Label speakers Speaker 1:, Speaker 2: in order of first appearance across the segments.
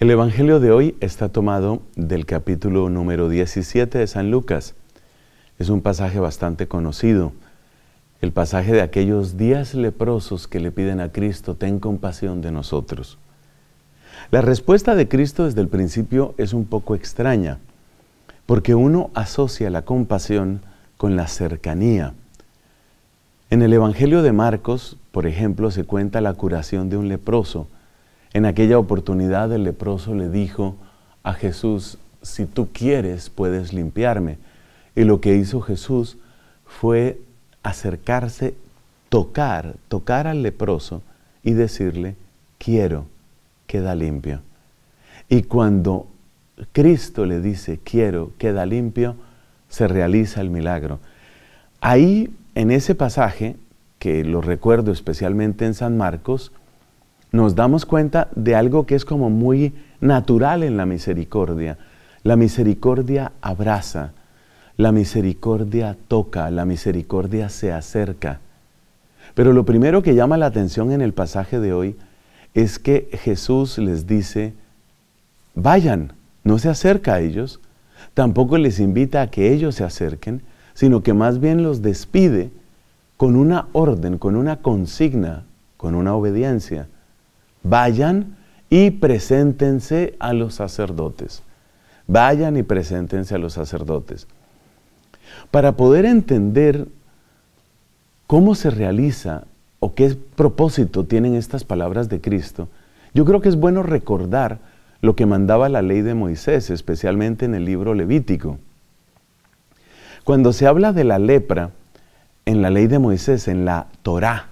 Speaker 1: El Evangelio de hoy está tomado del capítulo número 17 de San Lucas. Es un pasaje bastante conocido. El pasaje de aquellos días leprosos que le piden a Cristo, ten compasión de nosotros. La respuesta de Cristo desde el principio es un poco extraña, porque uno asocia la compasión con la cercanía. En el Evangelio de Marcos, por ejemplo, se cuenta la curación de un leproso, en aquella oportunidad el leproso le dijo a Jesús, si tú quieres puedes limpiarme. Y lo que hizo Jesús fue acercarse, tocar, tocar al leproso y decirle, quiero, queda limpio. Y cuando Cristo le dice, quiero, queda limpio, se realiza el milagro. Ahí, en ese pasaje, que lo recuerdo especialmente en San Marcos, nos damos cuenta de algo que es como muy natural en la misericordia. La misericordia abraza, la misericordia toca, la misericordia se acerca. Pero lo primero que llama la atención en el pasaje de hoy es que Jesús les dice, vayan, no se acerca a ellos, tampoco les invita a que ellos se acerquen, sino que más bien los despide con una orden, con una consigna, con una obediencia vayan y preséntense a los sacerdotes. Vayan y preséntense a los sacerdotes. Para poder entender cómo se realiza o qué propósito tienen estas palabras de Cristo, yo creo que es bueno recordar lo que mandaba la ley de Moisés, especialmente en el libro levítico. Cuando se habla de la lepra, en la ley de Moisés, en la Torá,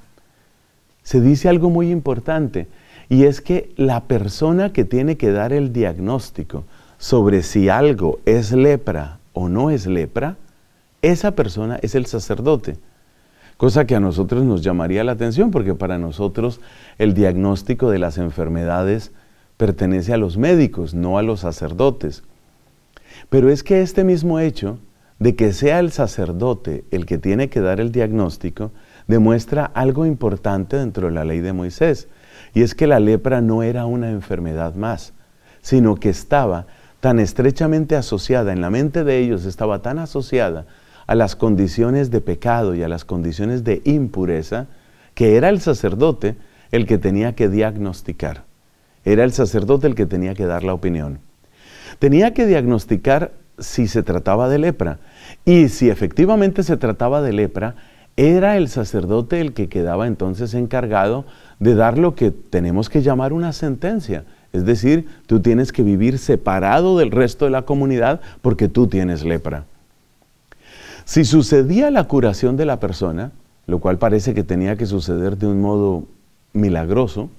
Speaker 1: se dice algo muy importante. Y es que la persona que tiene que dar el diagnóstico sobre si algo es lepra o no es lepra, esa persona es el sacerdote. Cosa que a nosotros nos llamaría la atención porque para nosotros el diagnóstico de las enfermedades pertenece a los médicos, no a los sacerdotes. Pero es que este mismo hecho de que sea el sacerdote el que tiene que dar el diagnóstico demuestra algo importante dentro de la ley de Moisés. Y es que la lepra no era una enfermedad más, sino que estaba tan estrechamente asociada, en la mente de ellos estaba tan asociada a las condiciones de pecado y a las condiciones de impureza, que era el sacerdote el que tenía que diagnosticar. Era el sacerdote el que tenía que dar la opinión. Tenía que diagnosticar si se trataba de lepra. Y si efectivamente se trataba de lepra, era el sacerdote el que quedaba entonces encargado de dar lo que tenemos que llamar una sentencia. Es decir, tú tienes que vivir separado del resto de la comunidad porque tú tienes lepra. Si sucedía la curación de la persona, lo cual parece que tenía que suceder de un modo milagroso,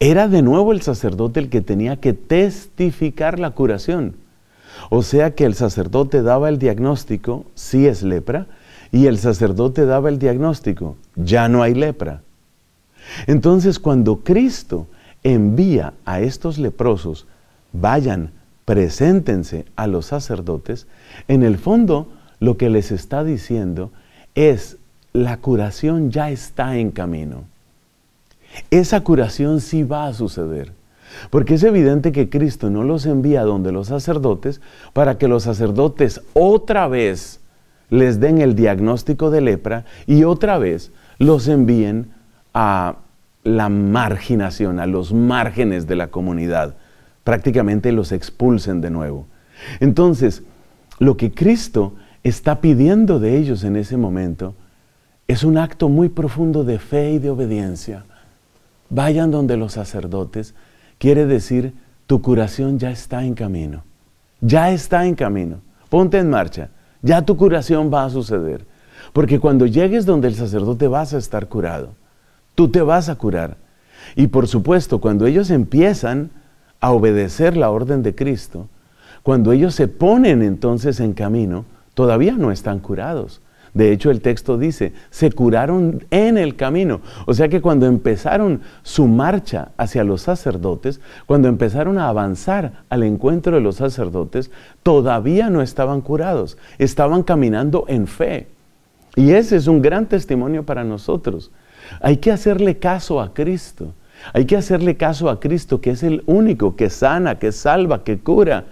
Speaker 1: era de nuevo el sacerdote el que tenía que testificar la curación. O sea que el sacerdote daba el diagnóstico, si es lepra, y el sacerdote daba el diagnóstico, ya no hay lepra. Entonces cuando Cristo envía a estos leprosos, vayan, preséntense a los sacerdotes, en el fondo lo que les está diciendo es, la curación ya está en camino. Esa curación sí va a suceder. Porque es evidente que Cristo no los envía donde los sacerdotes para que los sacerdotes otra vez les den el diagnóstico de lepra y otra vez los envíen a la marginación, a los márgenes de la comunidad. Prácticamente los expulsen de nuevo. Entonces, lo que Cristo está pidiendo de ellos en ese momento es un acto muy profundo de fe y de obediencia. Vayan donde los sacerdotes, quiere decir, tu curación ya está en camino. Ya está en camino. Ponte en marcha ya tu curación va a suceder. Porque cuando llegues donde el sacerdote vas a estar curado. Tú te vas a curar. Y por supuesto, cuando ellos empiezan a obedecer la orden de Cristo, cuando ellos se ponen entonces en camino, todavía no están curados. De hecho, el texto dice, se curaron en el camino. O sea que cuando empezaron su marcha hacia los sacerdotes, cuando empezaron a avanzar al encuentro de los sacerdotes, todavía no estaban curados, estaban caminando en fe. Y ese es un gran testimonio para nosotros. Hay que hacerle caso a Cristo. Hay que hacerle caso a Cristo, que es el único que sana, que salva, que cura.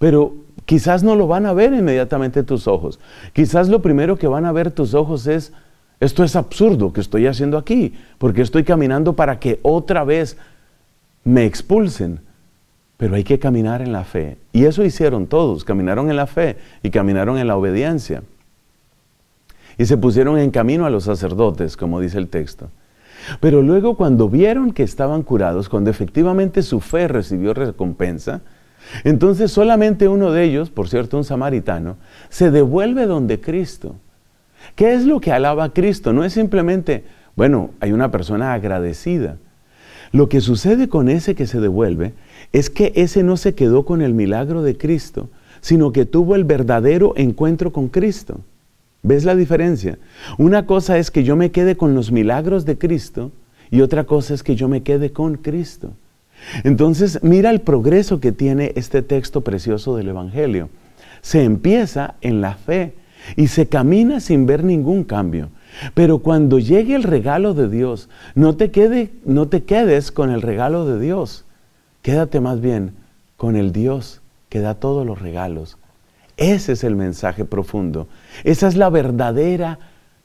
Speaker 1: Pero Quizás no lo van a ver inmediatamente tus ojos. Quizás lo primero que van a ver tus ojos es, esto es absurdo que estoy haciendo aquí, porque estoy caminando para que otra vez me expulsen. Pero hay que caminar en la fe. Y eso hicieron todos, caminaron en la fe y caminaron en la obediencia. Y se pusieron en camino a los sacerdotes, como dice el texto. Pero luego cuando vieron que estaban curados, cuando efectivamente su fe recibió recompensa, entonces solamente uno de ellos, por cierto un samaritano, se devuelve donde Cristo. ¿Qué es lo que alaba a Cristo? No es simplemente, bueno, hay una persona agradecida. Lo que sucede con ese que se devuelve es que ese no se quedó con el milagro de Cristo, sino que tuvo el verdadero encuentro con Cristo. ¿Ves la diferencia? Una cosa es que yo me quede con los milagros de Cristo y otra cosa es que yo me quede con Cristo. Entonces, mira el progreso que tiene este texto precioso del Evangelio. Se empieza en la fe y se camina sin ver ningún cambio. Pero cuando llegue el regalo de Dios, no te, no te quedes con el regalo de Dios. Quédate más bien con el Dios que da todos los regalos. Ese es el mensaje profundo. Esa es la verdadera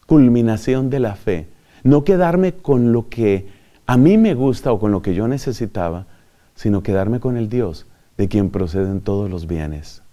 Speaker 1: culminación de la fe. No quedarme con lo que a mí me gusta o con lo que yo necesitaba, sino quedarme con el Dios de quien proceden todos los bienes.